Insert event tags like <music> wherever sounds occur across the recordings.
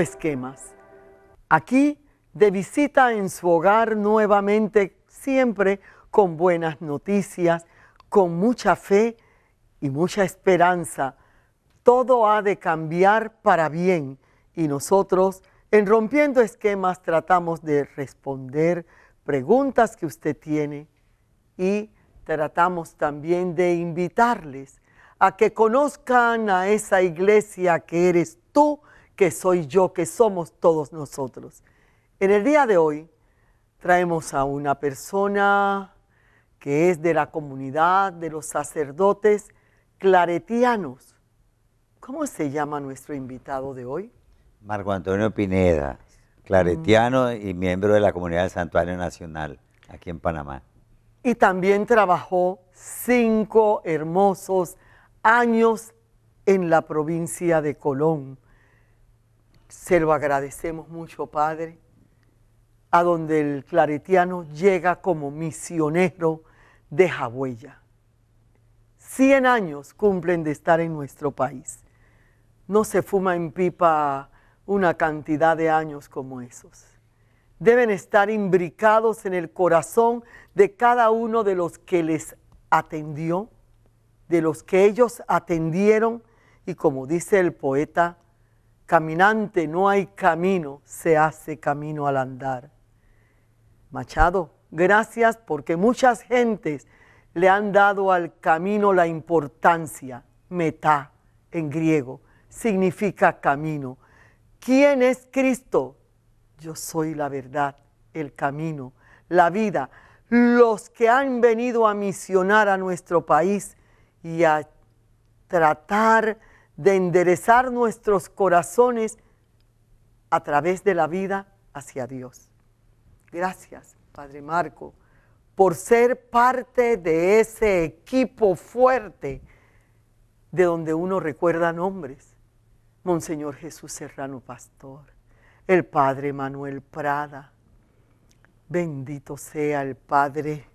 esquemas. Aquí, de visita en su hogar nuevamente, siempre con buenas noticias, con mucha fe y mucha esperanza. Todo ha de cambiar para bien y nosotros en Rompiendo Esquemas tratamos de responder preguntas que usted tiene y tratamos también de invitarles a que conozcan a esa iglesia que eres tú que soy yo, que somos todos nosotros. En el día de hoy traemos a una persona que es de la comunidad de los sacerdotes claretianos. ¿Cómo se llama nuestro invitado de hoy? Marco Antonio Pineda, claretiano mm. y miembro de la comunidad del Santuario Nacional aquí en Panamá. Y también trabajó cinco hermosos años en la provincia de Colón, se lo agradecemos mucho, Padre, a donde el claretiano llega como misionero de Jabuella. Cien años cumplen de estar en nuestro país. No se fuma en pipa una cantidad de años como esos. Deben estar imbricados en el corazón de cada uno de los que les atendió, de los que ellos atendieron y como dice el poeta, Caminante no hay camino, se hace camino al andar. Machado, gracias porque muchas gentes le han dado al camino la importancia. Metá, en griego, significa camino. ¿Quién es Cristo? Yo soy la verdad, el camino, la vida. Los que han venido a misionar a nuestro país y a tratar de enderezar nuestros corazones a través de la vida hacia Dios. Gracias, Padre Marco, por ser parte de ese equipo fuerte de donde uno recuerda nombres. Monseñor Jesús Serrano Pastor, el Padre Manuel Prada. Bendito sea el Padre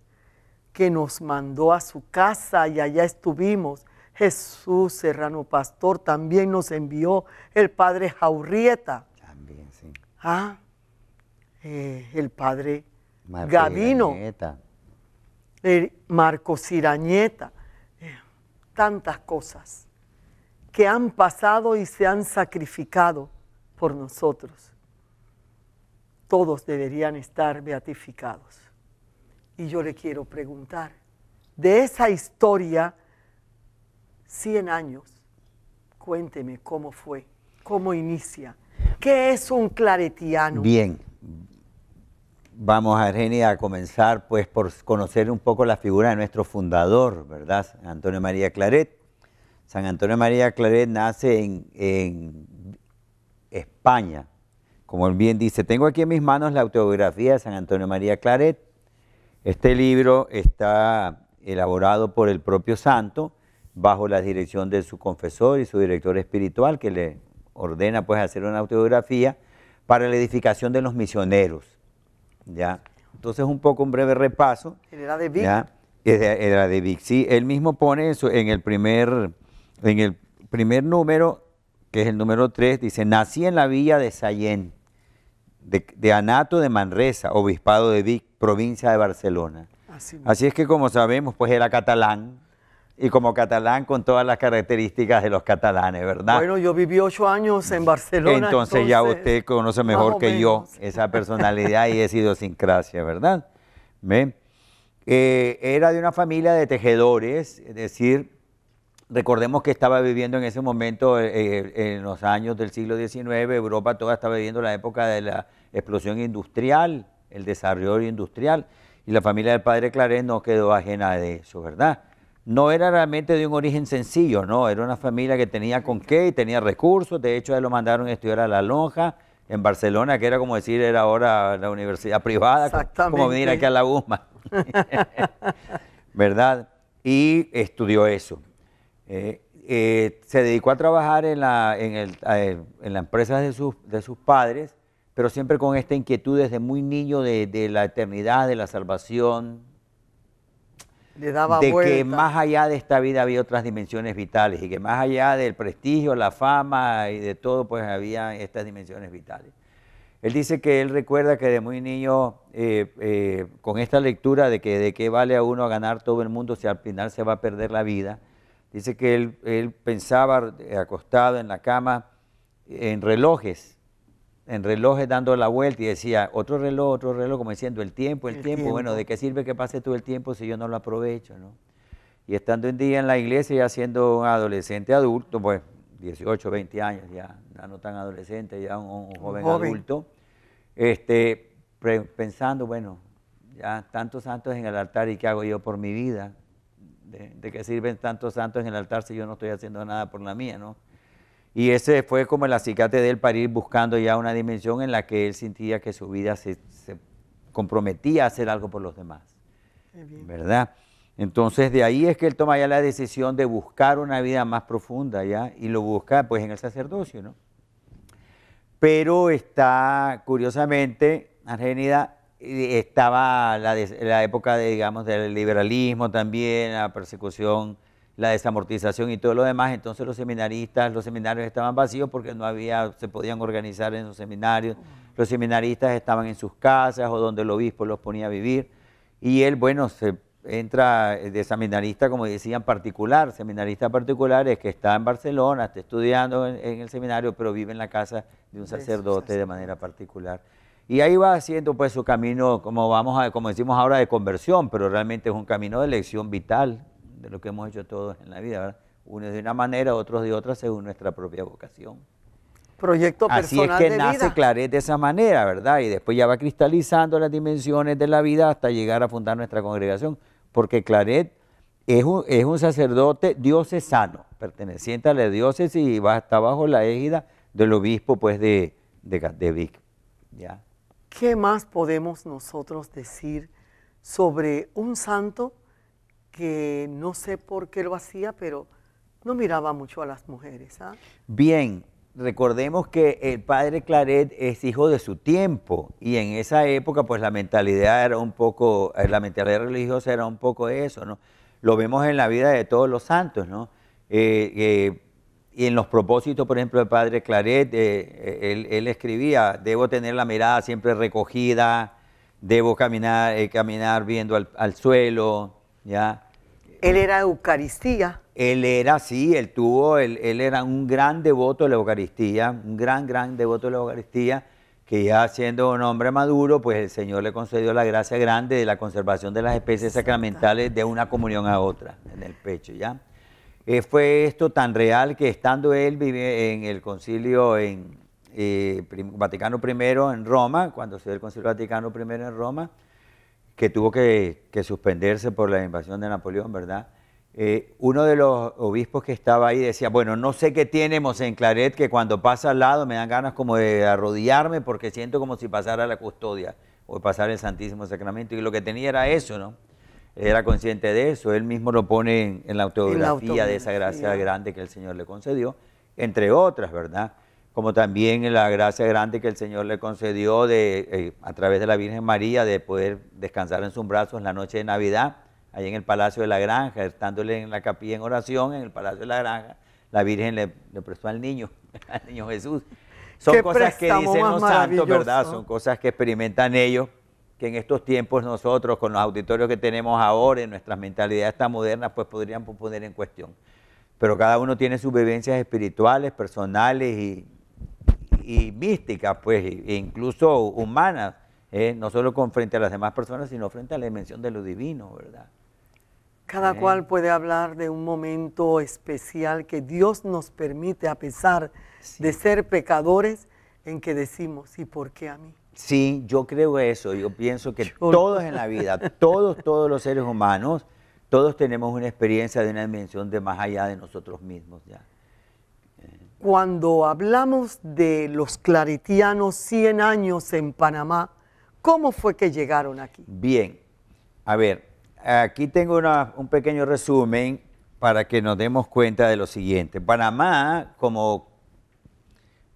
que nos mandó a su casa y allá estuvimos Jesús Serrano Pastor, también nos envió el padre Jaurrieta. También, sí. ¿Ah? Eh, el padre Gavino. Marcos Marco Cirañeta. Eh, tantas cosas que han pasado y se han sacrificado por nosotros. Todos deberían estar beatificados. Y yo le quiero preguntar, de esa historia 100 años. Cuénteme cómo fue, cómo inicia. ¿Qué es un claretiano? Bien, vamos a a comenzar pues por conocer un poco la figura de nuestro fundador, ¿verdad? San Antonio María Claret. San Antonio María Claret nace en, en España. Como él bien dice, tengo aquí en mis manos la autobiografía de San Antonio María Claret. Este libro está elaborado por el propio santo bajo la dirección de su confesor y su director espiritual, que le ordena pues hacer una autobiografía para la edificación de los misioneros. ¿ya? Entonces un poco un breve repaso. Era de Vic. de Vic, sí. Él mismo pone eso en el primer, en el primer número, que es el número 3, dice, nací en la villa de Sayén, de, Anato de Manresa, obispado de Vic, provincia de Barcelona. Así es que como sabemos, pues era catalán, y como catalán con todas las características de los catalanes, ¿verdad? Bueno, yo viví ocho años en Barcelona. Entonces, ya usted conoce mejor que yo esa personalidad y esa idiosincrasia, ¿verdad? Eh, era de una familia de tejedores, es decir, recordemos que estaba viviendo en ese momento, eh, eh, en los años del siglo XIX, Europa toda estaba viviendo la época de la explosión industrial, el desarrollo industrial, y la familia del padre Claret no quedó ajena de eso, ¿verdad? no era realmente de un origen sencillo, no, era una familia que tenía con qué y tenía recursos, de hecho él lo mandaron a estudiar a La Lonja, en Barcelona, que era como decir, era ahora la universidad privada, como venir aquí a la UMA, <laughs> ¿verdad? Y estudió eso. Eh, eh, se dedicó a trabajar en la, en, el, empresa de sus, padres, pero siempre con esta inquietud desde muy niño de, de la eternidad, de la salvación, de que más allá de esta vida había otras dimensiones vitales y que más allá del prestigio, la fama y de todo, pues había estas dimensiones vitales. Él dice que él recuerda que de muy niño, eh, eh, con esta lectura de que de qué vale a uno ganar todo el mundo si al final se va a perder la vida, dice que él, él pensaba acostado en la cama en relojes en relojes dando la vuelta y decía, otro reloj, otro reloj, como diciendo, el tiempo, el, tiempo. bueno, ¿de qué sirve que pase todo el tiempo si yo no lo aprovecho? ¿no? Y estando un día en la iglesia, ya siendo un adolescente adulto, pues 18, 20 años, ya, ya no tan adolescente, ya un, joven, adulto, este, pensando, bueno, ya tantos santos en el altar y qué hago yo por mi vida, de, de qué sirven tantos santos en el altar si yo no estoy haciendo nada por la mía, ¿no? Y ese fue como el acicate de él para ir buscando ya una dimensión en la que él sentía que su vida se, comprometía a hacer algo por los demás. ¿Verdad? Entonces de ahí es que él toma ya la decisión de buscar una vida más profunda, ¿ya? Y lo busca pues en el sacerdocio, ¿no? Pero está, curiosamente, Argenida, eh, estaba la, la época, de, digamos, del liberalismo también, la persecución la desamortización y todo lo demás, entonces los seminaristas, los seminarios estaban vacíos porque no había, se podían organizar en los seminarios, los seminaristas estaban en sus casas o donde el obispo los ponía a vivir, y él, bueno, se entra de seminarista, como decían, particular, seminarista particular es que está en Barcelona, está estudiando en, el seminario, pero vive en la casa de un sacerdote de manera particular. Y ahí va haciendo pues su camino, como, vamos a, como decimos ahora, de conversión, pero realmente es un camino de elección vital, de lo que hemos hecho todos en la vida, ¿verdad? Unos de una manera, otros de otra, según nuestra propia vocación. Proyecto personal Así es que nace Claret de esa manera, ¿verdad? Y después ya va cristalizando las dimensiones de la vida hasta llegar a fundar nuestra congregación, porque Claret es un, es un sacerdote diocesano, perteneciente a la diócesis y va hasta bajo la égida del obispo, pues, de, de, Vic. ¿ya? ¿Qué más podemos nosotros decir sobre un santo que no sé por qué lo hacía, pero no miraba mucho a las mujeres. ¿ah? Bien, recordemos que el padre Claret es hijo de su tiempo y en esa época pues la mentalidad era un poco, eh, la mentalidad religiosa era un poco eso, ¿no? Lo vemos en la vida de todos los santos, ¿no? Eh, eh, y en los propósitos, por ejemplo, del padre Claret, él, escribía, debo tener la mirada siempre recogida, debo caminar, caminar viendo al suelo, ¿ya? Él era Eucaristía. Él era, sí, él tuvo, él, era un gran devoto de la Eucaristía, un gran, gran devoto de la Eucaristía, que ya siendo un hombre maduro, pues el Señor le concedió la gracia grande de la conservación de las especies sacramentales de una comunión a otra, en el pecho, ¿ya? Eh, fue esto tan real que estando él vive en el concilio en eh, Vaticano I en Roma, cuando se dio el concilio Vaticano I en Roma, que tuvo que, suspenderse por la invasión de Napoleón, ¿verdad? Eh, uno de los obispos que estaba ahí decía, bueno, no sé qué tenemos en Claret, que cuando pasa al lado me dan ganas como de arrodillarme porque siento como si pasara la custodia o pasar el Santísimo Sacramento. Y lo que tenía era eso, ¿no? Era consciente de eso. Él mismo lo pone en, la autobiografía de esa gracia grande que el Señor le concedió, entre otras, ¿verdad? como también la gracia grande que el Señor le concedió de, eh, a través de la Virgen María de poder descansar en sus brazos en la noche de Navidad, ahí en el Palacio de la Granja, estándole en la capilla en oración en el Palacio de la Granja, la Virgen le, le prestó al niño, <laughs> al niño Jesús. Son cosas que dicen los santos, ¿verdad? Son cosas que experimentan ellos, que en estos tiempos nosotros, con los auditorios que tenemos ahora, en nuestras mentalidades tan modernas, pues podrían poner en cuestión. Pero cada uno tiene sus vivencias espirituales, personales y y místicas, pues, e incluso humanas, eh, no solo con frente a las demás personas, sino frente a la dimensión de lo divino, ¿verdad? Cada cual puede hablar de un momento especial que Dios nos permite, a pesar de ser pecadores, en que decimos, ¿y por qué a mí? Sí, yo creo eso. Yo pienso que todos en la vida, todos, todos los seres humanos, todos tenemos una experiencia de una dimensión de más allá de nosotros mismos. ¿ya? Cuando hablamos de los claritianos 100 años en Panamá, ¿cómo fue que llegaron aquí? Bien, a ver, aquí tengo un pequeño resumen para que nos demos cuenta de lo siguiente. Panamá, como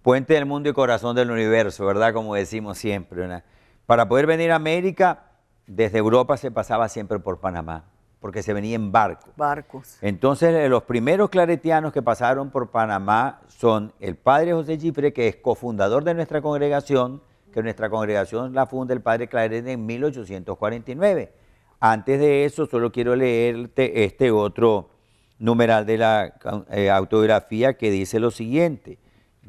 puente del mundo y corazón del universo, ¿verdad? Como decimos siempre. Para poder venir a América, desde Europa se pasaba siempre por Panamá porque se venía en barco. Barcos. Entonces, eh, los primeros claretianos que pasaron por Panamá son el padre José Gifre, que es cofundador de nuestra congregación, que nuestra congregación la funda el padre Claret en 1849. Antes de eso, solo quiero leerte este otro numeral de la eh, autografía que dice lo siguiente,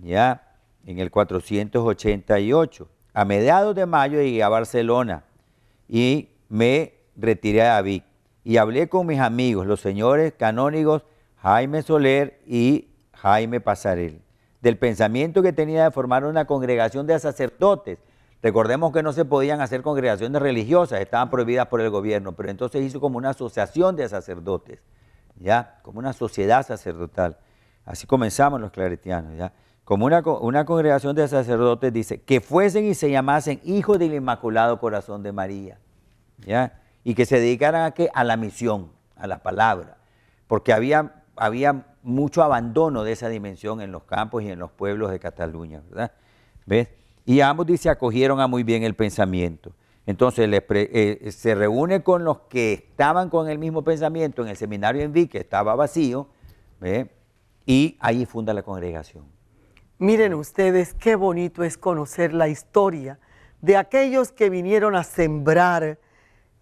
ya en el 488. A mediados de mayo llegué a Barcelona y me retiré a Vic y hablé con mis amigos, los señores canónigos Jaime Soler y Jaime Pasarel, del pensamiento que tenía de formar una congregación de sacerdotes. Recordemos que no se podían hacer congregaciones religiosas, estaban prohibidas por el gobierno, pero entonces hizo como una asociación de sacerdotes, ¿ya? Como una sociedad sacerdotal. Así comenzamos los claretianos, ¿ya? Como una, una congregación de sacerdotes dice, que fuesen y se llamasen hijos del Inmaculado Corazón de María, ¿ya? y que se dedicaran a, qué? a la misión, a la palabra, porque había, había mucho abandono de esa dimensión en los campos y en los pueblos de Cataluña, ¿verdad? Y ambos, dice, acogieron a muy bien el pensamiento. Entonces eh, eh, se reúne con los que estaban con el mismo pensamiento en el seminario en Vic, que estaba vacío, y ahí funda la congregación. Miren ustedes qué bonito es conocer la historia de aquellos que vinieron a sembrar,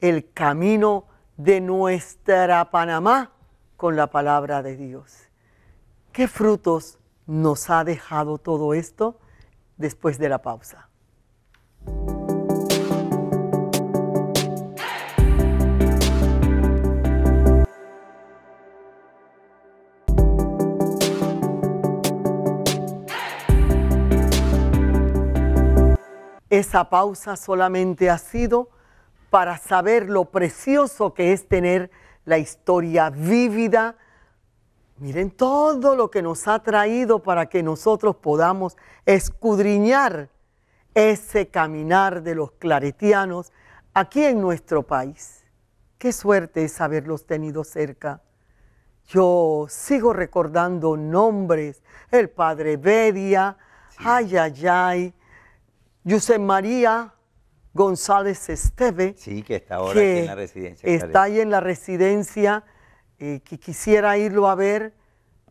el camino de nuestra Panamá con la palabra de Dios. ¿Qué frutos nos ha dejado todo esto después de la pausa? Esa pausa solamente ha sido para saber lo precioso que es tener la historia vívida. Miren todo lo que nos ha traído para que nosotros podamos escudriñar ese caminar de los claretianos aquí en nuestro país. Qué suerte es haberlos tenido cerca. Yo sigo recordando nombres, el padre Bedia, Ayayay, ay, María González Esteve. Sí, que está ahora en la residencia. Está ahí en la residencia, eh, que quisiera irlo a ver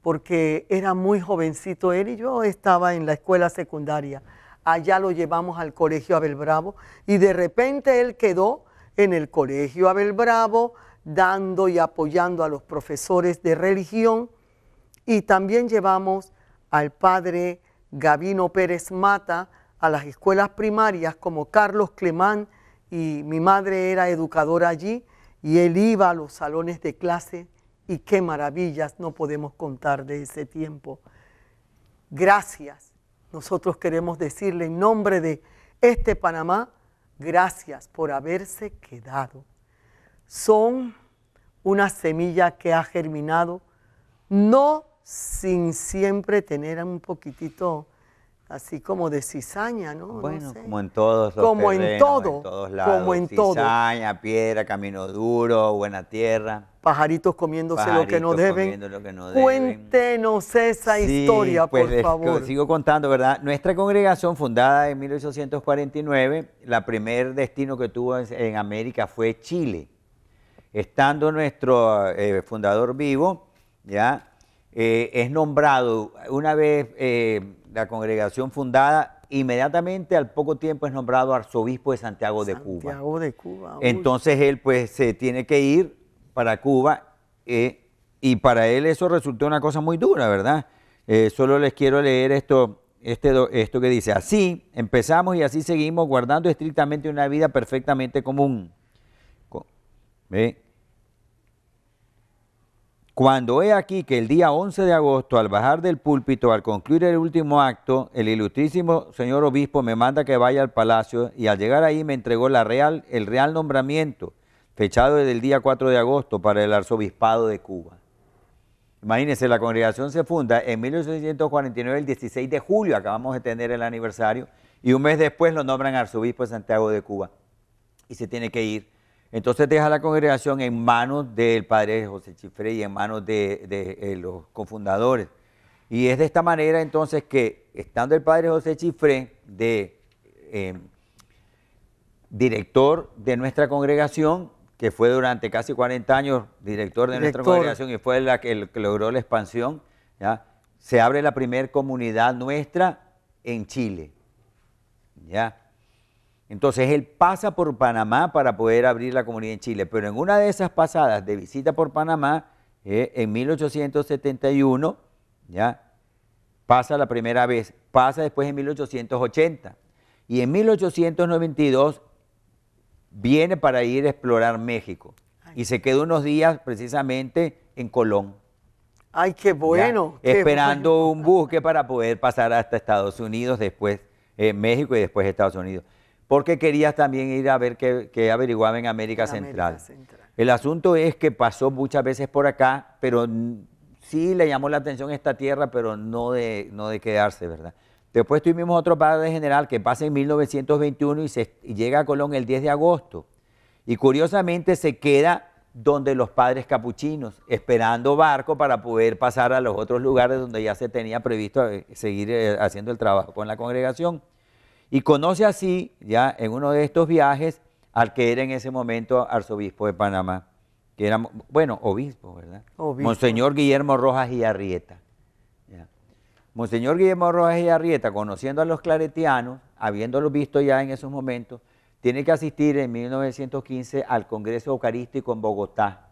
porque era muy jovencito él y yo estaba en la escuela secundaria. Allá lo llevamos al colegio Abel Bravo y de repente él quedó en el colegio Abel Bravo dando y apoyando a los profesores de religión y también llevamos al padre Gavino Pérez Mata, a las escuelas primarias como Carlos Clemán y mi madre era educadora allí y él iba a los salones de clase y qué maravillas no podemos contar de ese tiempo. Gracias. Nosotros queremos decirle en nombre de este Panamá, gracias por haberse quedado. Son una semilla que ha germinado, no sin siempre tener un poquitito así como de cizaña, ¿no? Bueno, como en todos los como en, todo, todos lados, como en cizaña, piedra, camino duro, buena tierra. Pajaritos comiéndose lo que no deben. Lo no Cuéntenos esa historia, pues por favor. Sigo contando, ¿verdad? Nuestra congregación, fundada en 1849, la primer destino que tuvo en, América fue Chile. Estando nuestro eh, fundador vivo, ya eh, es nombrado una vez. Eh, la congregación fundada, inmediatamente al poco tiempo es nombrado arzobispo de Santiago, de Cuba. Santiago de Cuba. Entonces él pues se tiene que ir para Cuba eh, y para él eso resultó una cosa muy dura, ¿verdad? Eh, solo les quiero leer esto, este, esto que dice, así empezamos y así seguimos guardando estrictamente una vida perfectamente común. ¿Ve? Cuando he aquí que el día 11 de agosto, al bajar del púlpito, al concluir el último acto, el ilustrísimo señor obispo me manda que vaya al palacio y al llegar ahí me entregó la real, el real nombramiento, fechado desde el día 4 de agosto para el arzobispado de Cuba. Imagínense, la congregación se funda en 1849, el 16 de julio, acabamos de tener el aniversario, y un mes después lo nombran arzobispo de Santiago de Cuba. Y se tiene que ir entonces deja la congregación en manos del padre José Chifre y en manos de, eh, los cofundadores. Y es de esta manera entonces que, estando el padre José Chifre de em, director de nuestra congregación, que fue durante casi 40 años director de nuestra congregación y fue la que, el que logró la expansión, ¿ya? se abre la primera comunidad nuestra en Chile. ¿ya? Entonces él pasa por Panamá para poder abrir la comunidad en Chile, pero en una de esas pasadas de visita por Panamá, eh, en 1871, ya, pasa la primera vez, pasa después en 1880 y en 1892 viene para ir a explorar México y se queda unos días precisamente en Colón. Ay, qué bueno. esperando un buque para poder pasar hasta Estados Unidos, después eh, México y después Estados Unidos porque querías también ir a ver qué, averiguaba en América, Central. El asunto es que pasó muchas veces por acá, pero sí le llamó la atención esta tierra, pero no de, no de quedarse, ¿verdad? Después tuvimos otro padre general que pasa en 1921 y, se, y llega a Colón el 10 de agosto. Y curiosamente se queda donde los padres capuchinos, esperando barco para poder pasar a los otros lugares donde ya se tenía previsto eh, seguir eh, haciendo el trabajo con la congregación. Y conoce así, ya en uno de estos viajes, al que era en ese momento arzobispo de Panamá, que era, bueno, obispo, ¿verdad? Obispo. Monseñor Guillermo Rojas y Arrieta. Monseñor Guillermo Rojas y Arrieta, conociendo a los claretianos, habiéndolos visto ya en esos momentos, tiene que asistir en 1915 al Congreso Eucarístico en Bogotá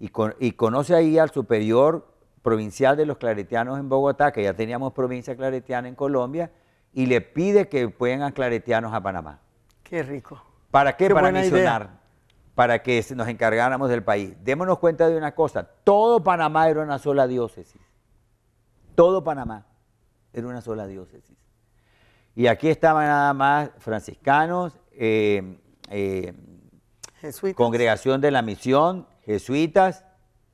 y, y conoce ahí al superior provincial de los claretianos en Bogotá, que ya teníamos provincia claretiana en Colombia, y le pide que puedan claretianos a Panamá. Qué rico. ¿Para qué? para misionar, para que nos encargáramos del país. Démonos cuenta de una cosa, todo Panamá era una sola diócesis. Todo Panamá era una sola diócesis. Y aquí estaban nada más franciscanos, eh, eh, congregación de la misión, jesuitas,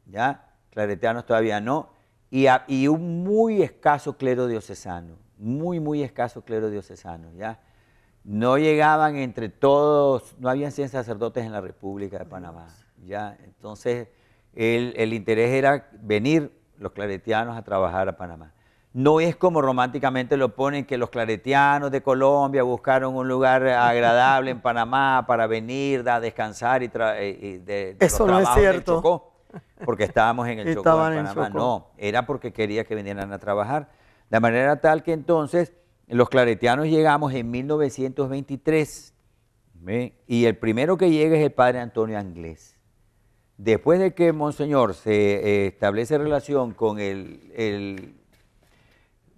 ya, claretianos todavía no, y, y un muy escaso clero diocesano muy, muy escaso clero diocesano, ¿ya? No llegaban entre todos, no habían 100 sacerdotes en la República de Panamá, ¿ya? Entonces, el, interés era venir los claretianos a trabajar a Panamá. No es como románticamente lo ponen, que los claretianos de Colombia buscaron un lugar agradable en Panamá para venir a descansar y, eh, de, Eso no es cierto. porque estábamos en el <laughs> Chocó de Panamá. No, era porque quería que vinieran a trabajar. De manera tal que entonces los claretianos llegamos en 1923 y el primero que llega es el padre Antonio Anglés. Después de que Monseñor se eh, establece relación con el, el,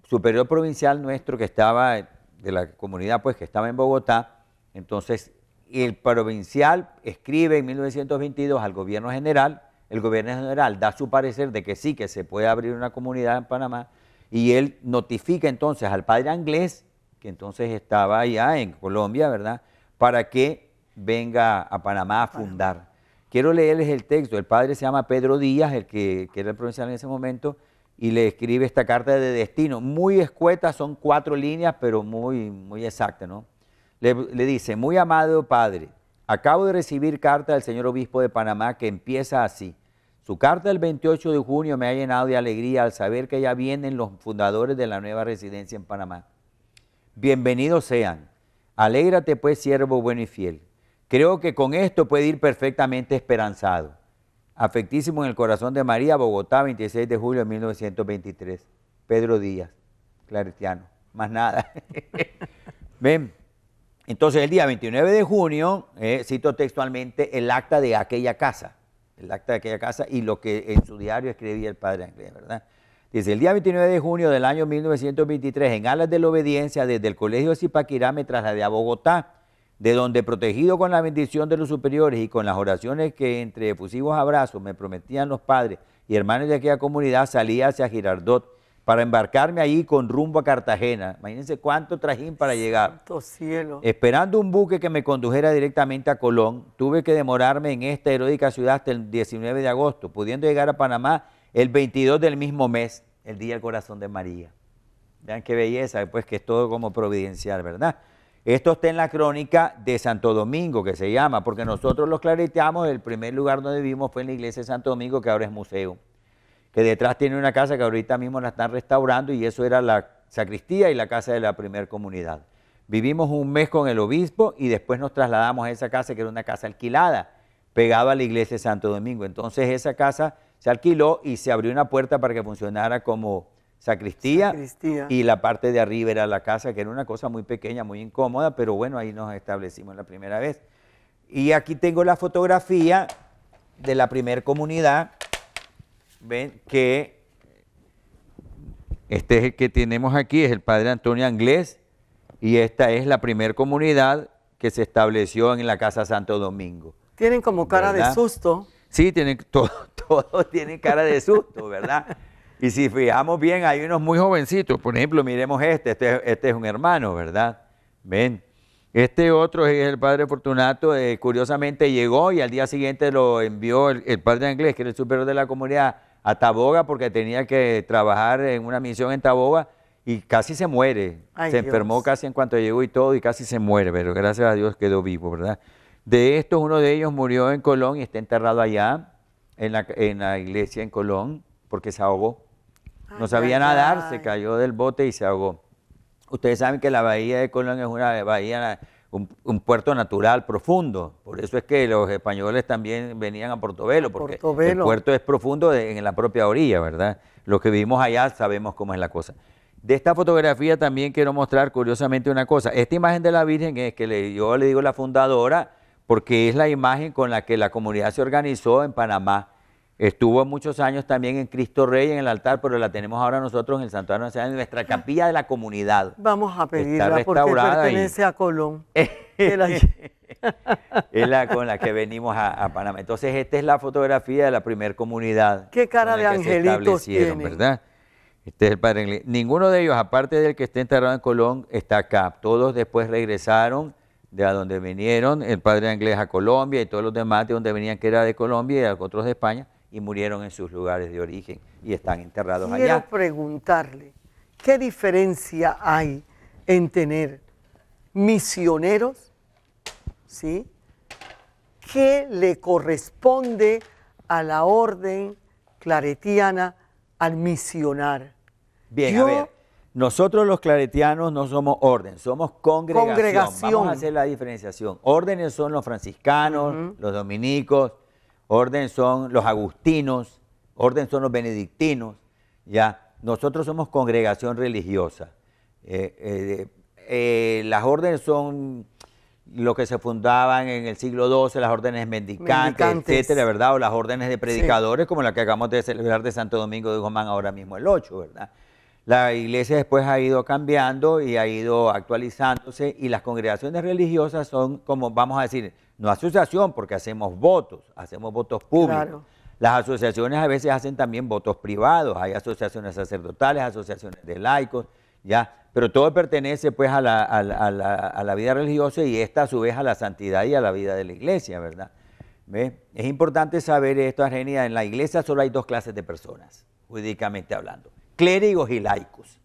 superior provincial nuestro que estaba, de la comunidad pues que estaba en Bogotá, entonces el provincial escribe en 1922 al gobierno general, el gobierno general da su parecer de que sí, que se puede abrir una comunidad en Panamá, y él notifica entonces al padre inglés, que entonces estaba allá en Colombia, ¿verdad? Para que venga a Panamá a fundar. Quiero leerles el texto. El padre se llama Pedro Díaz, el que, era el provincial en ese momento, y le escribe esta carta de destino. Muy escueta, son cuatro líneas, pero muy, muy exacta, ¿no? le dice, muy amado padre, acabo de recibir carta del señor obispo de Panamá que empieza así. Su carta del 28 de junio me ha llenado de alegría al saber que ya vienen los fundadores de la nueva residencia en Panamá. Bienvenidos sean. Alégrate pues, siervo bueno y fiel. Creo que con esto puede ir perfectamente esperanzado. Afectísimo en el corazón de María, Bogotá, 26 de julio de 1923. Pedro Díaz, claretiano. Más nada. <laughs> Ven. Entonces, el día 29 de junio, eh, cito textualmente el acta de aquella casa el acta de aquella casa y lo que en su diario escribía el padre Anglés, ¿verdad? Dice, el día 29 de junio del año 1923, en alas de la obediencia, desde el colegio de Zipaquirá me trasladé a Bogotá, de donde protegido con la bendición de los superiores y con las oraciones que entre efusivos abrazos me prometían los padres y hermanos de aquella comunidad, salí hacia Girardot, para embarcarme ahí con rumbo a Cartagena. Imagínense cuánto trajín para llegar. Santo cielo. Esperando un buque que me condujera directamente a Colón, tuve que demorarme en esta heródica ciudad hasta el 19 de agosto, pudiendo llegar a Panamá el 22 del mismo mes, el día del corazón de María. Vean qué belleza, pues que es todo como providencial, ¿verdad? Esto está en la crónica de Santo Domingo, que se llama, porque nosotros los clariteamos. el primer lugar donde vivimos fue en la iglesia de Santo Domingo, que ahora es museo que detrás tiene una casa que ahorita mismo la están restaurando y eso era la sacristía y la casa de la primer comunidad. Vivimos un mes con el obispo y después nos trasladamos a esa casa que era una casa alquilada, pegada a la iglesia de Santo Domingo. Entonces esa casa se alquiló y se abrió una puerta para que funcionara como sacristía, sacristía, y la parte de arriba era la casa, que era una cosa muy pequeña, muy incómoda, pero bueno, ahí nos establecimos la primera vez. Y aquí tengo la fotografía de la primer comunidad ven que este que tenemos aquí, es el padre Antonio Anglés, y esta es la primera comunidad que se estableció en la Casa Santo Domingo. Tienen como cara de susto. Sí, tienen, <laughs> todos tienen cara de susto, ¿verdad? Y si fijamos bien, hay unos muy jovencitos. Por ejemplo, miremos este, este, este, es un hermano, ¿verdad? Ven. Este otro es el padre Fortunato, eh, curiosamente llegó y al día siguiente lo envió el, padre Anglés que era el superior de la comunidad, a Taboga porque tenía que trabajar en una misión en Taboga y casi se muere. se enfermó casi en cuanto llegó y todo y casi se muere, pero gracias a Dios quedó vivo, ¿verdad? De estos, uno de ellos murió en Colón y está enterrado allá, en la, iglesia en Colón, porque se ahogó. No sabía nadar, se cayó del bote y se ahogó. Ustedes saben que la bahía de Colón es una bahía un, puerto natural profundo. Por eso es que los españoles también venían a Portobelo, porque el puerto es profundo en la propia orilla, ¿verdad? Los que vivimos allá sabemos cómo es la cosa. De esta fotografía también quiero mostrar curiosamente una cosa. Esta imagen de la Virgen es que yo le digo la fundadora, porque es la imagen con la que la comunidad se organizó en Panamá Estuvo muchos años también en Cristo Rey, en el altar, pero la tenemos ahora nosotros en el Santuario Nacional, en nuestra capilla de la comunidad. Vamos a pedirla porque pertenece a Colón. <laughs> <laughs> <laughs> es la... con la que venimos a, Panamá. Entonces, esta es la fotografía de la primer comunidad. Qué cara de angelitos tiene. ¿verdad? Este es el padre Ninguno de ellos, aparte del que está enterrado en Colón, está acá. Todos después regresaron de a donde vinieron, el padre inglés a Colombia y todos los demás de donde venían que era de Colombia y otros de España y murieron en sus lugares de origen y están enterrados allá. Quiero preguntarle, ¿qué diferencia hay en tener misioneros, ¿sí? ¿Qué le corresponde a la orden claretiana al misionar? Bien, a ver, nosotros los claretianos no somos orden, somos congregación. congregación. Vamos a hacer la diferenciación. Órdenes son los franciscanos, los dominicos, orden son los agustinos, orden son los benedictinos, ya. Nosotros somos congregación religiosa. Eh, eh, eh, las órdenes son lo que se fundaban en el siglo XII, las órdenes mendicantes, etc., etcétera, ¿verdad? O las órdenes de predicadores, como la que acabamos de celebrar de Santo Domingo de Guzmán ahora mismo, el 8, ¿verdad? La iglesia después ha ido cambiando y ha ido actualizándose y las congregaciones religiosas son, como vamos a decir, no asociación, porque hacemos votos, hacemos votos públicos. Las asociaciones a veces hacen también votos privados, hay asociaciones sacerdotales, asociaciones de laicos, ¿ya? Pero todo pertenece pues a la, vida religiosa y esta a su vez a la santidad y a la vida de la iglesia, ¿verdad? Es importante saber esto, Argenia, en la iglesia solo hay dos clases de personas, jurídicamente hablando, clérigos y laicos.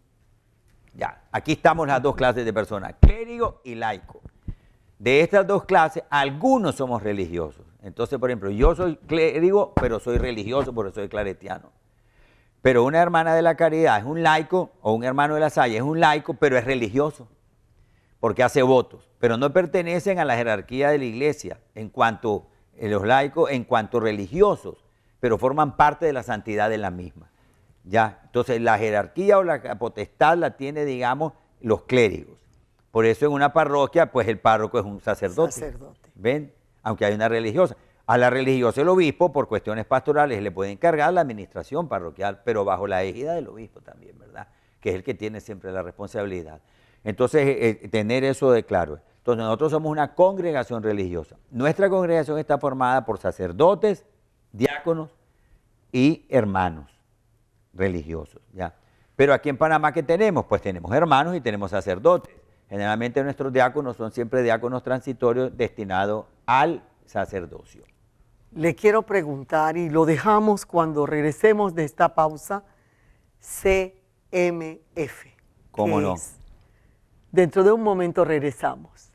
Ya, aquí estamos las dos clases de personas, clérigo y laicos de estas dos clases, algunos somos religiosos. Entonces, por ejemplo, yo soy clérigo, pero soy religioso porque soy claretiano. Pero una hermana de la caridad es un laico, o un hermano de la Salle es un laico, pero es religioso, porque hace votos. Pero no pertenecen a la jerarquía de la iglesia, en cuanto eh, los laicos, en cuanto religiosos, pero forman parte de la santidad de la misma. ¿ya? Entonces, la jerarquía o la potestad la tiene, digamos, los clérigos. Por eso en una parroquia, pues el párroco es un sacerdote. Sacerdote. ¿Ven? Aunque hay una religiosa. A la religiosa el obispo, por cuestiones pastorales, le puede encargar la administración parroquial, pero bajo la égida del obispo también, ¿verdad? Que es el que tiene siempre la responsabilidad. Entonces, eh, eh, tener eso de claro. Entonces, nosotros somos una congregación religiosa. Nuestra congregación está formada por sacerdotes, diáconos y hermanos religiosos, ¿ya? Pero aquí en Panamá, ¿qué tenemos? Pues tenemos hermanos y tenemos sacerdotes. Generalmente nuestros diáconos son siempre diáconos transitorios destinados al sacerdocio. Le quiero preguntar, y lo dejamos cuando regresemos de esta pausa, CMF. ¿Cómo no? Dentro de un momento regresamos.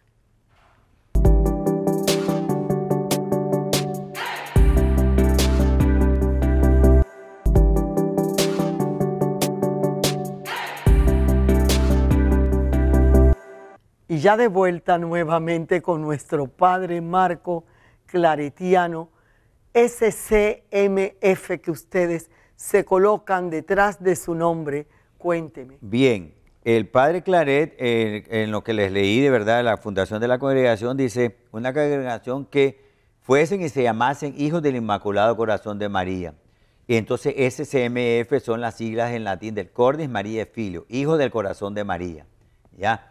ya de vuelta nuevamente con nuestro padre Marco Claretiano, SCMF que ustedes se colocan detrás de su nombre, cuénteme. Bien, el padre Claret, en lo que les leí de verdad de la fundación de la congregación, dice, una congregación que fuesen y se llamasen hijos del Inmaculado Corazón de María. Y entonces SCMF son las siglas en latín del Cordis María Filio, Hijo del Corazón de María. ¿Ya?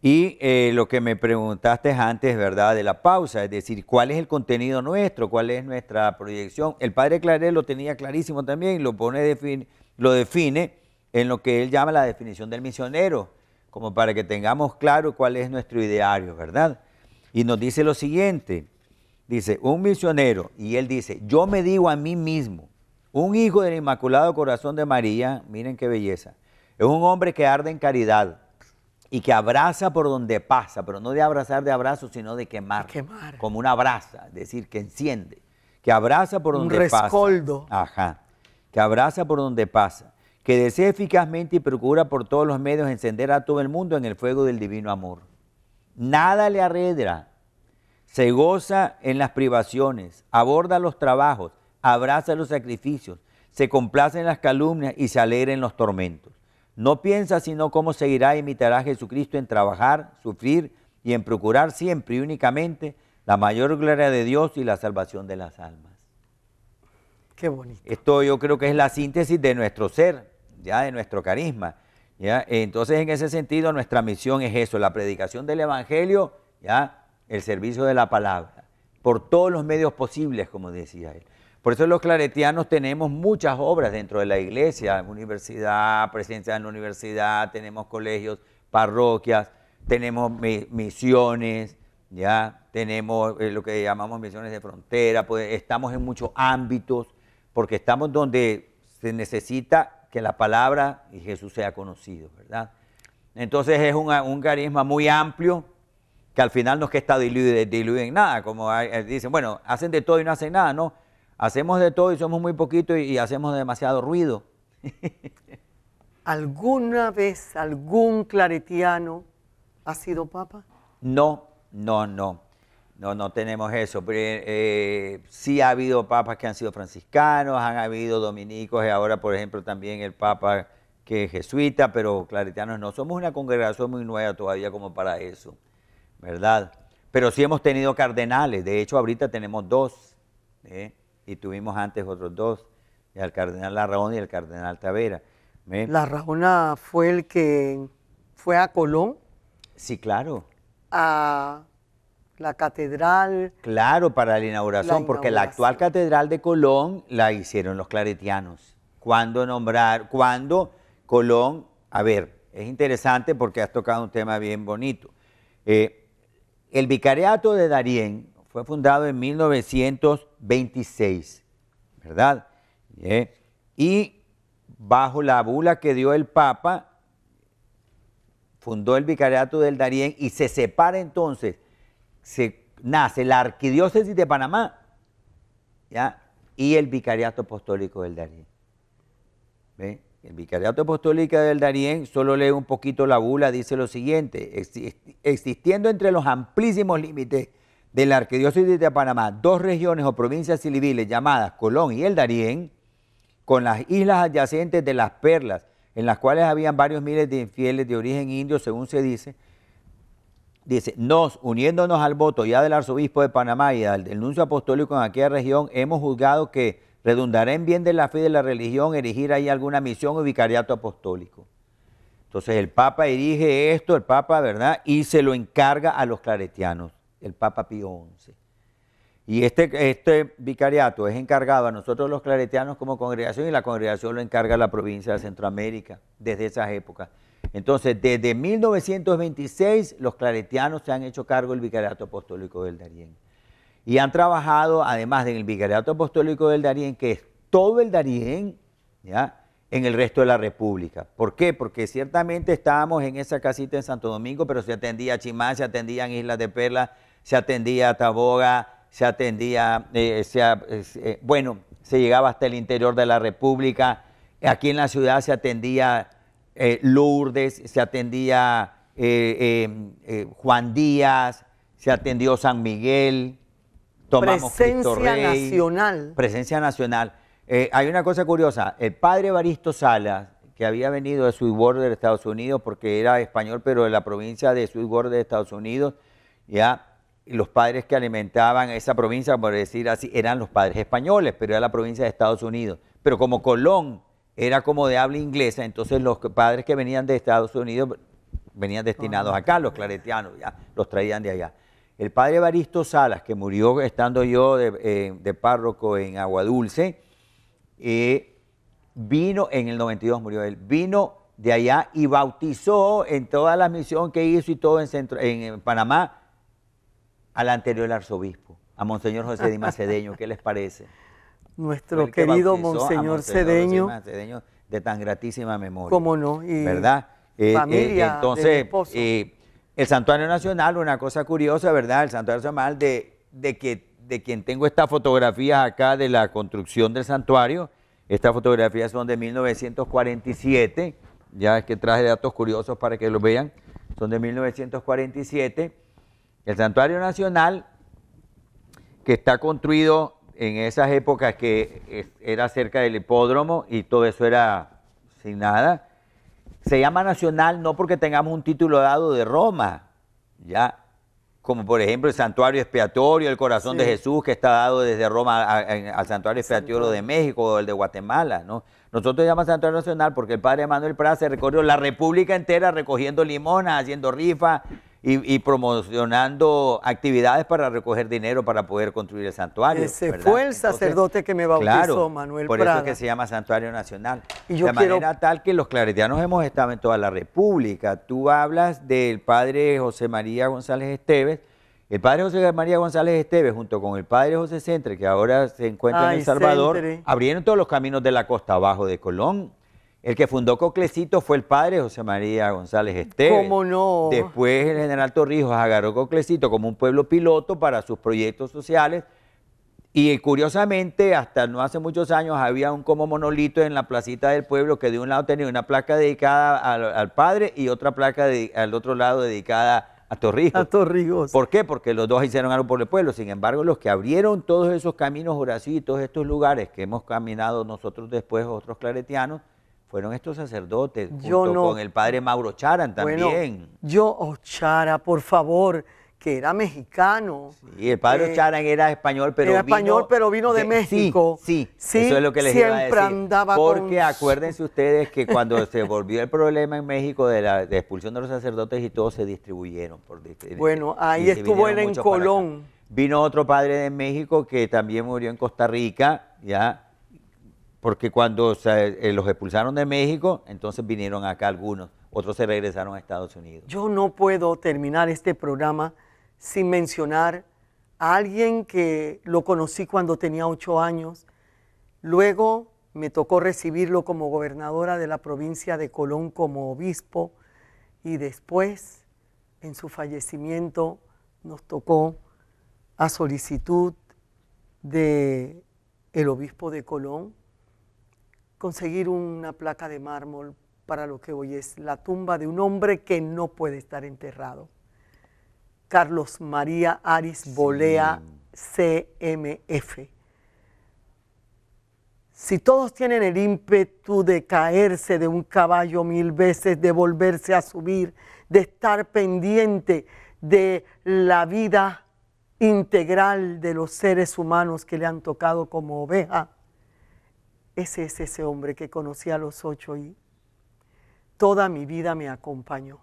Y eh, lo que me preguntaste antes, ¿verdad?, de la pausa, es decir, ¿cuál es el contenido nuestro? ¿Cuál es nuestra proyección? El padre Claret lo tenía clarísimo también, lo, pone, lo define en lo que él llama la definición del misionero, como para que tengamos claro cuál es nuestro ideario, ¿verdad? Y nos dice lo siguiente, dice, un misionero, y él dice, yo me digo a mí mismo, un hijo del Inmaculado Corazón de María, miren qué belleza, es un hombre que arde en caridad y que abraza por donde pasa, pero no de abrazar de abrazo, sino de quemar. quemar. Como una brasa, es decir, que enciende, que abraza por donde pasa. Un rescoldo. Ajá. Que abraza por donde pasa, que desea eficazmente y procura por todos los medios encender a todo el mundo en el fuego del divino amor. Nada le arredra, se goza en las privaciones, aborda los trabajos, abraza los sacrificios, se complace en las calumnias y se alegra en los tormentos no piensa sino cómo seguirá e imitará a Jesucristo en trabajar, sufrir y en procurar siempre y únicamente la mayor gloria de Dios y la salvación de las almas. Qué bonito. Esto yo creo que es la síntesis de nuestro ser, ya de nuestro carisma. ¿ya? Entonces, en ese sentido, nuestra misión es eso, la predicación del Evangelio, ya el servicio de la palabra, por todos los medios posibles, como decía él. Por eso los claretianos tenemos muchas obras dentro de la iglesia, universidad, presencia en la universidad, tenemos colegios, parroquias, tenemos misiones, ya tenemos eh, lo que llamamos misiones de frontera, pues, estamos en muchos ámbitos, porque estamos donde se necesita que la palabra y Jesús sea conocido, ¿verdad? Entonces es un, carisma muy amplio que al final no es que está diluido, en nada, como eh, dicen, bueno, hacen de todo y no hacen nada, ¿no? Hacemos de todo y somos muy poquitos y, hacemos demasiado ruido. <laughs> ¿Alguna vez algún claretiano ha sido papa? No, no, no. No, no tenemos eso. Eh, sí ha habido papas que han sido franciscanos, han habido dominicos y ahora, por ejemplo, también el papa que es jesuita, pero claretianos no. Somos una congregación muy nueva todavía como para eso, ¿verdad? Pero sí hemos tenido cardenales. De hecho, ahorita tenemos dos. ¿eh? y tuvimos antes otros dos, el cardenal Larraón y el cardenal Tavera. Larraona ah, fue el que fue a Colón. Sí, claro. A la catedral. Claro, para la inauguración, porque la actual catedral de Colón la hicieron los claretianos. ¿Cuándo nombrar, cuándo Colón, a ver, es interesante porque has tocado un tema bien bonito. Eh, el vicariato de Darién fue fundado en 1900 26, ¿verdad? Y bajo la bula que dio el Papa, fundó el vicariato del Darién y se separa entonces, se nace la arquidiócesis de Panamá y el vicariato apostólico del Darién. El Vicariato Apostólico del Darién, solo lee un poquito la bula, dice lo siguiente, existiendo entre los amplísimos límites de la Arquidiócesis de Panamá dos regiones o provincias civiles llamadas Colón y el Darién, con las islas adyacentes de las Perlas, en las cuales habían varios miles de infieles de origen indio, según se dice, dice, nos, uniéndonos al voto ya del arzobispo de Panamá y al denuncio apostólico en aquella región, hemos juzgado que redundará en bien de la fe y de la religión erigir ahí alguna misión o vicariato apostólico. Entonces el Papa dirige esto, el Papa, ¿verdad? Y se lo encarga a los claretianos el Papa Pío XI. Y este, este vicariato es encargado a nosotros los claretianos como congregación y la congregación lo encarga a la provincia de Centroamérica desde esas épocas. Entonces, desde 1926 los claretianos se han hecho cargo del vicariato apostólico del Darién. Y han trabajado, además del vicariato apostólico del Darién, que es todo el Darién, ¿ya? en el resto de la República. ¿Por qué? Porque ciertamente estábamos en esa casita en Santo Domingo, pero se atendía a Chimán, se atendían Islas de Perla, se atendía a se atendía, eh, eh, eh, bueno, se llegaba hasta el interior de la República. Aquí en la ciudad se atendía Lourdes, se atendía Juan Díaz, se atendió San Miguel. presencia nacional. Presencia nacional. hay una cosa curiosa, el padre Baristo Salas, que había venido de Sweetwater de Estados Unidos, porque era español, pero de la provincia de Sweetwater de Estados Unidos, ya los padres que alimentaban esa provincia, por decir así, eran los padres españoles, pero era la provincia de Estados Unidos. Pero como Colón era como de habla inglesa, entonces los padres que venían de Estados Unidos venían destinados acá, los claretianos, ya los traían de allá. El padre Evaristo Salas, que murió estando yo de, eh, párroco en Aguadulce, eh, vino en el 92, murió él, vino de allá y bautizó en toda la misión que hizo y todo en, centro, en Panamá, al anterior arzobispo, a Monseñor José Di Macedeño, ¿qué les parece? <laughs> Nuestro querido Monseñor, Cedeño. de tan gratísima memoria. ¿Cómo no? ¿Verdad? Eh, eh, familia entonces, eh, el Santuario Nacional, una cosa curiosa, ¿verdad? El Santuario Nacional de, de, que, de quien tengo estas fotografías acá de la construcción del santuario, estas fotografías son de 1947, ya es que traje datos curiosos para que los vean, son de 1947 el Santuario Nacional, que está construido en esas épocas que era cerca del hipódromo y todo eso era sin nada, se llama Nacional no porque tengamos un título dado de Roma, ya, como por ejemplo el santuario expiatorio, el corazón de Jesús que está dado desde Roma al santuario expiatorio de México o el de Guatemala, ¿no? Nosotros llamamos santuario nacional porque el padre Manuel Prada se recorrió la república entera recogiendo limonas, haciendo rifas, y, promocionando actividades para recoger dinero para poder construir el santuario. Ese fue el sacerdote que me bautizó, Manuel por Por eso que se llama Santuario Nacional. Y de manera tal que los claretianos hemos estado en toda la República. Tú hablas del padre José María González Esteves. El padre José María González Esteves, junto con el padre José Centre, que ahora se encuentra en El Salvador, abrieron todos los caminos de la costa abajo de Colón el que fundó Coclecito fue el padre José María González Esteves. ¿Cómo no? Después el general Torrijos agarró Coclecito como un pueblo piloto para sus proyectos sociales. Y curiosamente, hasta no hace muchos años había un como monolito en la placita del pueblo que de un lado tenía una placa dedicada al, padre y otra placa al otro lado dedicada a Torrijos. A Torrijos. ¿Por qué? Porque los dos hicieron algo por el pueblo. Sin embargo, los que abrieron todos esos caminos, Horacio, estos lugares que hemos caminado nosotros después, otros claretianos, fueron estos sacerdotes, junto con el padre Mauro Charan también. yo, oh por favor, que era mexicano. Y el padre eh, Charan era español, pero era español, pero vino de, México. Sí, sí, eso es lo que les iba a decir. Andaba Porque acuérdense ustedes que cuando se volvió el problema en México de la expulsión de los sacerdotes y todos se distribuyeron por eh, Bueno, ahí estuvo él en Colón. Vino otro padre de México que también murió en Costa Rica, ya porque cuando eh, los expulsaron de México, entonces vinieron acá algunos, otros se regresaron a Estados Unidos. Yo no puedo terminar este programa sin mencionar a alguien que lo conocí cuando tenía ocho años, luego me tocó recibirlo como gobernadora de la provincia de Colón como obispo y después, en su fallecimiento, nos tocó a solicitud de el obispo de Colón conseguir una placa de mármol para lo que hoy es la tumba de un hombre que no puede estar enterrado. Carlos María Aris Bolea, CMF. Si todos tienen el ímpetu de caerse de un caballo mil veces, de volverse a subir, de estar pendiente de la vida integral de los seres humanos que le han tocado como oveja, ese es ese hombre que conocí a los ocho y toda mi vida me acompañó.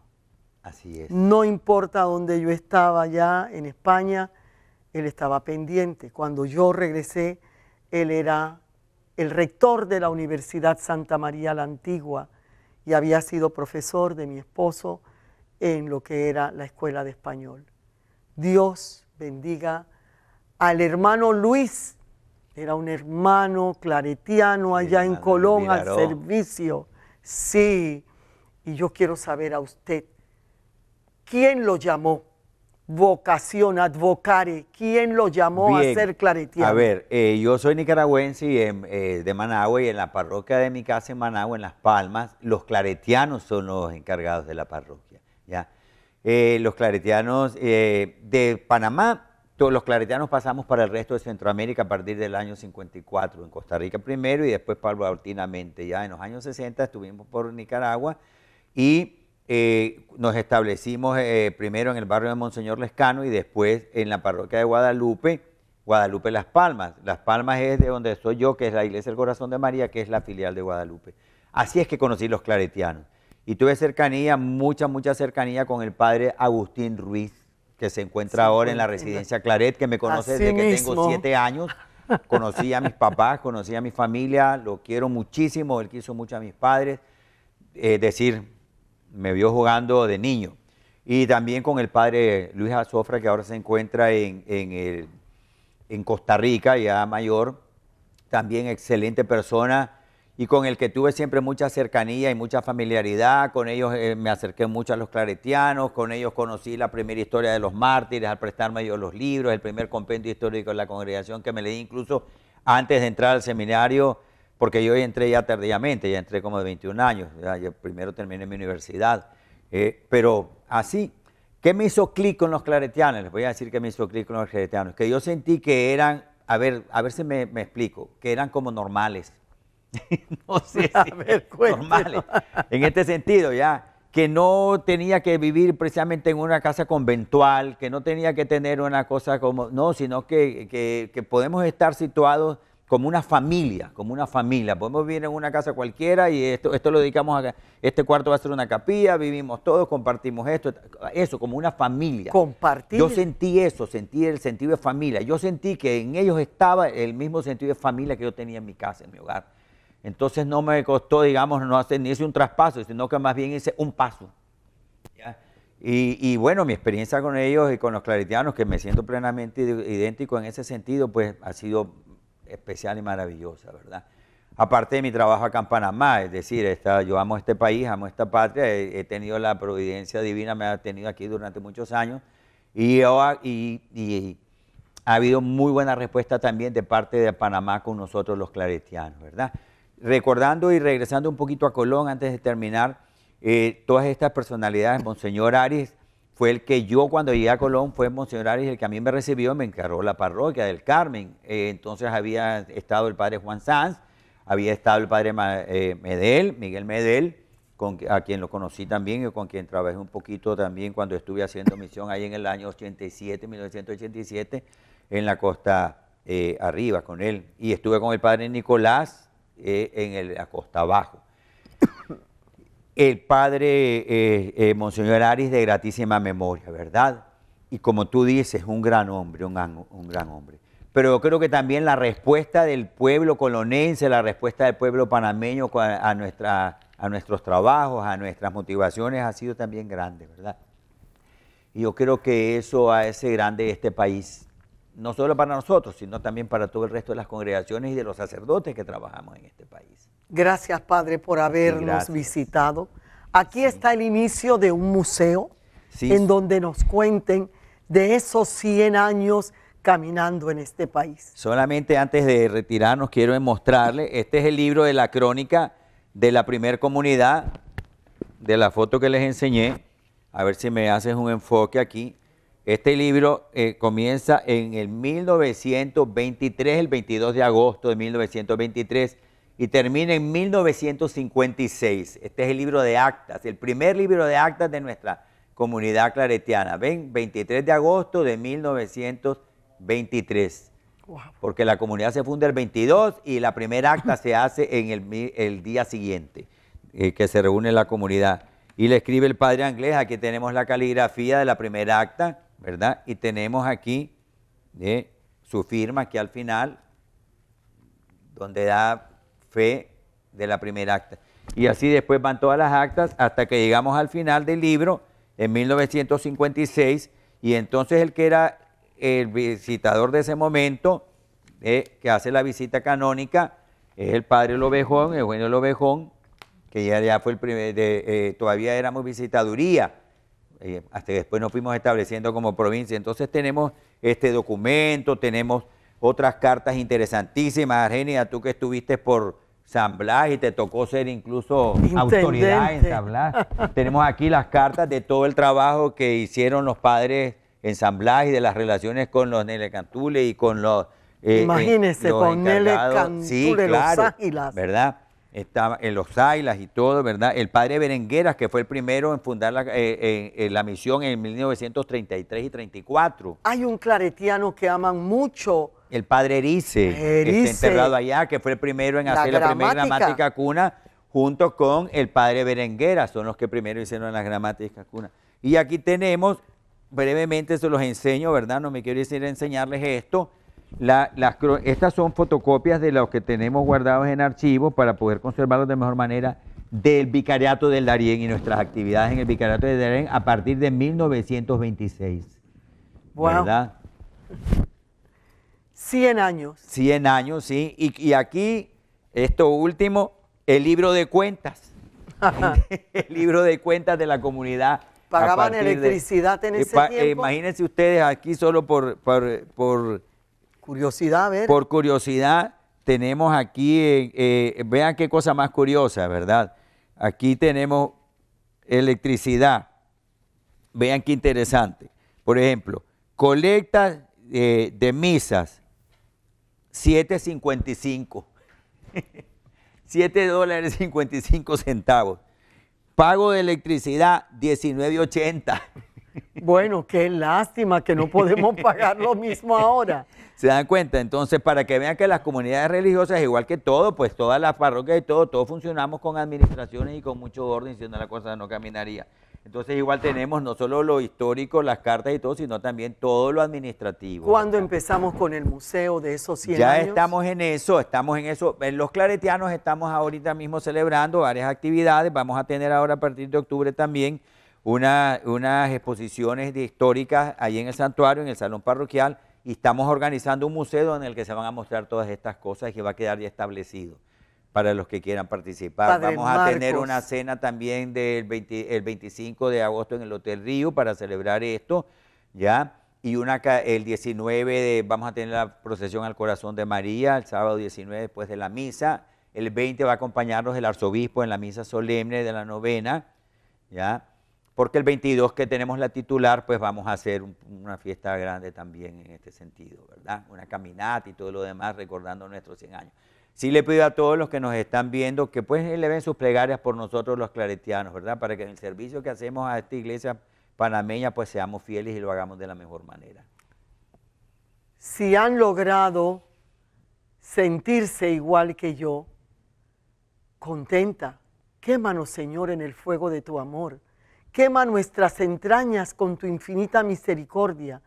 Así es. No importa dónde yo estaba ya en España, él estaba pendiente. Cuando yo regresé, él era el rector de la Universidad Santa María la Antigua y había sido profesor de mi esposo en lo que era la escuela de español. Dios bendiga al hermano Luis era un hermano claretiano allá en Colón al servicio. Sí, y yo quiero saber a usted, ¿quién lo llamó? Vocación, advocare, ¿quién lo llamó a ser claretiano? A ver, eh, yo soy nicaragüense eh, de Managua y en la parroquia de mi casa en Managua, en Las Palmas, los claretianos son los encargados de la parroquia. ¿ya? Eh, los claretianos de Panamá los claretianos pasamos para el resto de Centroamérica a partir del año 54, en Costa Rica primero y después paulatinamente. Ya en los años 60 estuvimos por Nicaragua y eh, nos establecimos eh, primero en el barrio de Monseñor Lescano y después en la parroquia de Guadalupe, Guadalupe Las Palmas. Las Palmas es de donde estoy yo, que es la iglesia del Corazón de María, que es la filial de Guadalupe. Así es que conocí los claretianos. Y tuve cercanía, mucha, mucha cercanía con el padre Agustín Ruiz que se encuentra ahora pues, en la residencia Claret, que me conoce desde que tengo siete años. Conocí a mis papás, conocí a mi familia, lo quiero muchísimo, él quiso mucho a mis padres. Es decir, me vio jugando de niño. Y también con el padre Luis Azofra, que ahora se encuentra en, el, en Costa Rica, ya mayor, también excelente persona y con el que tuve siempre mucha cercanía y mucha familiaridad. Con ellos eh, me acerqué mucho a los claretianos, con ellos conocí la primera historia de los mártires al prestarme yo los libros, el primer compendio histórico de la congregación que me leí incluso antes de entrar al seminario, porque yo entré ya tardíamente, ya entré como de 21 años, ya, yo primero terminé mi universidad, eh, pero así. ¿Qué me hizo clic con los claretianos? Les voy a decir que me hizo clic con los claretianos. Que yo sentí que eran, a ver, a ver si me explico, que eran como normales <laughs> no sé si <laughs> normales. en este sentido, ya que no tenía que vivir precisamente en una casa conventual, que no tenía que tener una cosa como, no, sino que, podemos estar situados como una familia, como una familia. Podemos vivir en una casa cualquiera y esto, esto lo dedicamos a este cuarto va a ser una capilla, vivimos todos, compartimos esto, eso, como una familia. Compartir. Yo sentí eso, sentí el sentido de familia. Yo sentí que en ellos estaba el mismo sentido de familia que yo tenía en mi casa, en mi hogar. Entonces no me costó, digamos, no hacer ni hice un traspaso, sino que más bien hice un paso. Y, bueno, mi experiencia con ellos y con los claretianos, que me siento plenamente idéntico en ese sentido, pues ha sido especial y maravillosa, ¿verdad? Aparte de mi trabajo acá en Panamá, es decir, yo amo este país, amo esta patria, he, tenido la providencia divina, me ha tenido aquí durante muchos años y, y ha habido muy buena respuesta también de parte de Panamá con nosotros los claretianos, ¿verdad? recordando y regresando un poquito a Colón antes de terminar, eh, todas estas personalidades, Monseñor Arias fue el que yo cuando llegué a Colón, fue Monseñor Aris el que a mí me recibió, me encargó la parroquia del Carmen. Eh, entonces había estado el padre Juan Sanz, había estado el padre eh, Medel, Miguel Medel, con, a quien lo conocí también y con quien trabajé un poquito también cuando estuve haciendo misión ahí en el año 87, 1987, en la costa arriba con él. Y estuve con el padre Nicolás eh, en el, la costa abajo. El padre eh, eh, Monseñor Aris de gratísima memoria, ¿verdad? Y como tú dices, un gran hombre, un, gran hombre pero yo creo que también la respuesta del pueblo colonense, la respuesta del pueblo panameño a, nuestra, a nuestros trabajos, a nuestras motivaciones ha sido también grande, ¿verdad? Y yo creo que eso hace grande este país no solo para nosotros, sino también para todo el resto de las congregaciones y de los sacerdotes que trabajamos en este país. Gracias, Padre, por habernos visitado. Aquí está el inicio de un museo en donde nos cuenten de esos 100 años caminando en este país. Solamente antes de retirarnos quiero mostrarle, este es el libro de la crónica de la primer comunidad, de la foto que les enseñé, a ver si me haces un enfoque aquí. Este libro eh, comienza en el 1923, el 22 de agosto de 1923, y termina en 1956. Este es el libro de actas, el primer libro de actas de nuestra comunidad claretiana. Ven, 23 de agosto de 1923. Porque la comunidad se funda el 22 y la primera acta se hace en el, día siguiente eh, que se reúne la comunidad. Y le escribe el padre Anglés, aquí tenemos la caligrafía de la primera acta, ¿verdad? Y tenemos aquí ¿eh? su firma aquí al final, donde da fe de la primera acta. Y así después van todas las actas hasta que llegamos al final del libro en 1956 y entonces el que era el visitador de ese momento, ¿eh? que hace la visita canónica, es el padre Lobejón, Eugenio Lobejón, que ya, ya fue el primer, eh, todavía éramos visitaduría, eh, hasta después nos fuimos estableciendo como provincia. Entonces tenemos este documento, tenemos otras cartas interesantísimas. Argenia, tú que estuviste por San Blas y te tocó ser incluso autoridad en San Blas. tenemos aquí las cartas de todo el trabajo que hicieron los padres en San Blas y de las relaciones con los Nele Cantule y con los... Eh, eh Imagínese, con Nele ¿Verdad? estaba en los Zailas y todo, ¿verdad? El padre Berengueras, que fue el primero en fundar la, eh, eh, eh, la misión en 1933 y 34. Hay un claretiano que aman mucho. El padre Erice, Que está enterrado allá, que fue el primero en hacer la primera gramática cuna, junto con el padre Berengueras, son los que primero hicieron la gramática cuna. Y aquí tenemos, brevemente se los enseño, ¿verdad? No me quiero decir enseñarles esto, las, estas son fotocopias de los que tenemos guardados en archivos para poder conservarlos de mejor manera del Vicariato del Darién y nuestras actividades en el Vicariato del Darién a partir de 1926. bueno 100 años. 100 años, sí. Y, aquí, esto último, el libro de cuentas. <laughs> el libro de cuentas de la comunidad pagaban electricidad en eh, ese tiempo. Eh, imagínense ustedes aquí solo por, por Curiosidad, a Por curiosidad, tenemos aquí, eh, eh, vean qué cosa más curiosa, ¿verdad? Aquí tenemos electricidad. Vean qué interesante. Por ejemplo, colecta eh, de misas, 7.55. 7 <laughs> dólares 55 centavos. Pago de electricidad, 19.80. Bueno, qué lástima que no podemos pagar lo mismo ahora. <laughs> ¿Se dan cuenta? Entonces, para que vean que las comunidades religiosas, igual que todo, pues todas las parroquias y todo, todos funcionamos con administraciones y con mucho orden, si no la cosa no caminaría. Entonces, igual tenemos no solo lo histórico, las cartas y todo, sino también todo lo administrativo. ¿Cuándo empezamos con el museo de esos 100 ya años? Ya estamos en eso, estamos en eso. Los claretianos estamos ahorita mismo celebrando varias actividades. Vamos a tener ahora a partir de octubre también unas exposiciones históricas ahí en el santuario, en el salón parroquial y estamos organizando un museo en el que se van a mostrar todas estas cosas y que va a quedar ya establecido para los que quieran participar. Vamos a tener una cena también del el 25 de agosto en el Hotel Río para celebrar esto, ¿ya? Y una el 19 vamos a tener la procesión al corazón de María, el sábado 19 después de la misa. El 20 va a acompañarnos el arzobispo en la misa solemne de la novena, ¿ya? porque el 22 que tenemos la titular, pues vamos a hacer una fiesta grande también en este sentido, ¿verdad? Una caminata y todo lo demás recordando nuestros 100 años. Sí le pido a todos los que nos están viendo que pues eleven sus plegarias por nosotros los claretianos, ¿verdad? Para que en el servicio que hacemos a esta iglesia panameña pues seamos fieles y lo hagamos de la mejor manera. Si han logrado sentirse igual que yo, contenta, quémanos Señor en el fuego de tu amor Quema nuestras entrañas con tu infinita misericordia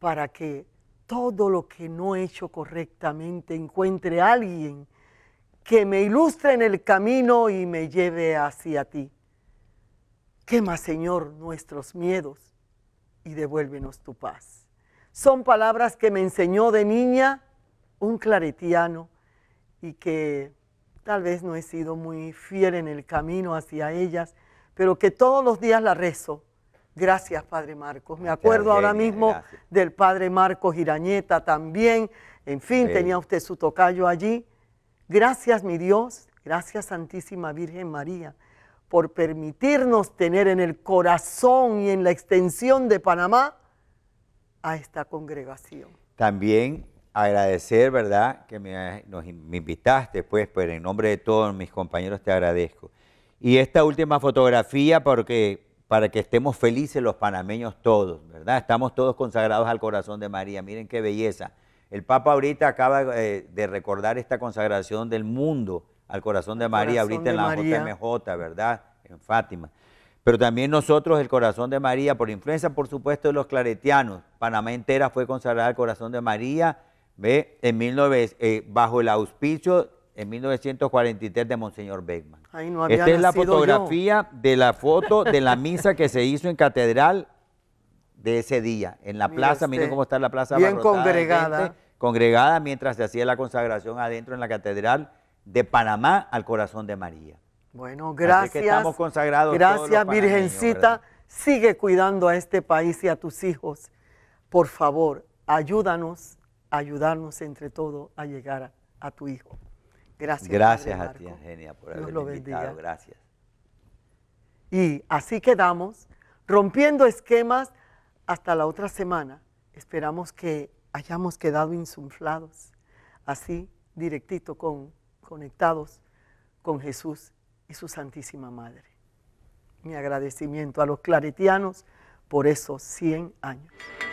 para que todo lo que no he hecho correctamente encuentre alguien que me ilustre en el camino y me lleve hacia ti. Quema, Señor, nuestros miedos y devuélvenos tu paz. Son palabras que me enseñó de niña un claretiano y que tal vez no he sido muy fiel en el camino hacia ellas, pero que todos los días la rezo. Gracias, Padre Marcos. Me acuerdo ahora mismo del Padre Marcos Girañeta también. En fin, tenía usted su tocayo allí. Gracias, mi Dios. Gracias, Santísima Virgen María, por permitirnos tener en el corazón y en la extensión de Panamá a esta congregación. También agradecer, ¿verdad?, que me, nos, invitaste, pues, pero pues, en nombre de todos mis compañeros te agradezco y esta última fotografía, porque para que estemos felices los panameños todos, ¿verdad? Estamos todos consagrados al corazón de María, miren qué belleza. El Papa ahorita acaba eh, de recordar esta consagración del mundo al corazón de María, ahorita en la JMJ, ¿verdad? En Fátima. Pero también nosotros, el corazón de María, por influencia, por supuesto, de los claretianos, Panamá entera fue consagrada al corazón de María, ¿ve? En 19, eh, bajo el auspicio en 1943 de Monseñor Beckman. Esta es la fotografía de la foto de la misa que se hizo en catedral de ese día, en la plaza, miren este. cómo está la plaza. Bien congregada. congregada mientras se hacía la consagración adentro en la catedral de Panamá al corazón de María. Bueno, gracias. Gracias, Virgencita. Sigue cuidando a este país y a tus hijos. Por favor, ayúdanos, ayudarnos entre todos a llegar a tu hijo. Gracias. Gracias a ti, genia, por haberme invitado. Gracias. Y así quedamos, rompiendo esquemas hasta la otra semana. Esperamos que hayamos quedado insuflados, así, directito, con, conectados con Jesús y su Santísima Madre. Mi agradecimiento a los claretianos por esos 100 años.